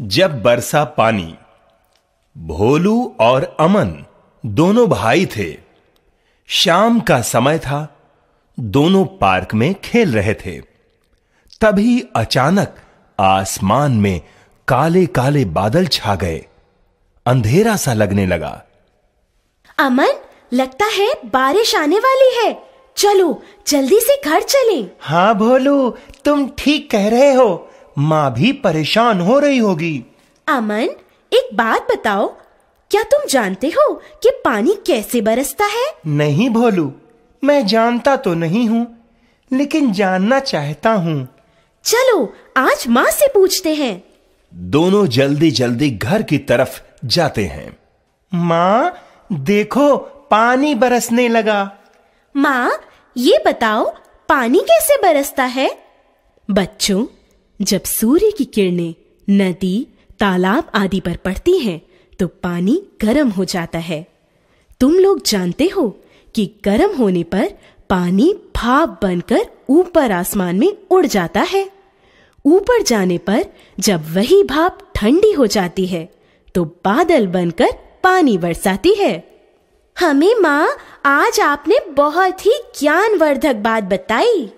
जब बरसा पानी भोलू और अमन दोनों भाई थे शाम का समय था दोनों पार्क में खेल रहे थे तभी अचानक आसमान में काले काले बादल छा गए अंधेरा सा लगने लगा अमन लगता है बारिश आने वाली है चलो जल्दी से घर चलें। हाँ भोलू तुम ठीक कह रहे हो माँ भी परेशान हो रही होगी अमन एक बात बताओ क्या तुम जानते हो कि पानी कैसे बरसता है नहीं भोलू मैं जानता तो नहीं हूँ लेकिन जानना चाहता हूँ चलो आज माँ से पूछते हैं दोनों जल्दी जल्दी घर की तरफ जाते हैं माँ देखो पानी बरसने लगा माँ ये बताओ पानी कैसे बरसता है बच्चों जब सूर्य की किरणें नदी तालाब आदि पर पड़ती हैं तो पानी गर्म हो जाता है तुम लोग जानते हो कि गर्म होने पर पानी भाप बनकर ऊपर आसमान में उड़ जाता है ऊपर जाने पर जब वही भाप ठंडी हो जाती है तो बादल बनकर पानी बरसाती है हमें माँ आज आपने बहुत ही ज्ञानवर्धक बात बताई